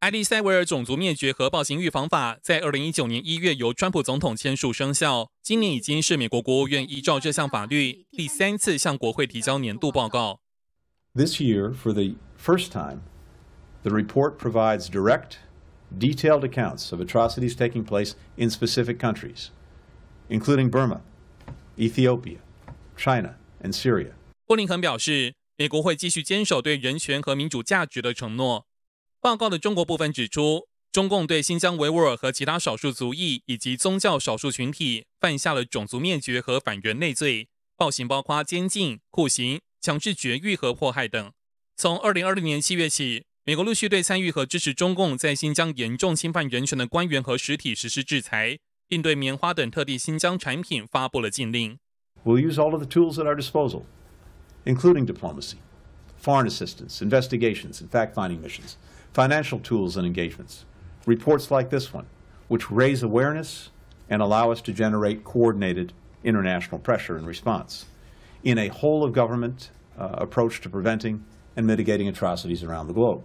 埃利塞维尔种族灭绝和暴行预防法》在二零一九年一月由川普总统签署生效。今年已经是美国国务院依照这项法律第三次向国会提交年度报告。This year, for the first time, the report provides direct, detailed accounts of atrocities taking place in specific countries, including Burma, Ethiopia, China, and Syria. 布林肯表示，美国会继续坚守对人权和民主价值的承诺。报告的中国部分指出，中共对新疆维吾尔和其他少数族裔以及宗教少数群体犯下了种族灭绝和反人类罪。暴行包括监禁、酷刑、强制绝育和迫害等。从二零二零年七月起，美国陆续对参与和支持中共在新疆严重侵犯人权的官员和实体实施制裁，并对棉花等特地新疆产品发布了禁令。We'll use all of the tools at our disposal, including diplomacy, foreign assistance, investigations, and fact-finding missions. financial tools and engagements, reports like this one, which raise awareness and allow us to generate coordinated international pressure and response in a whole of government uh, approach to preventing and mitigating atrocities around the globe.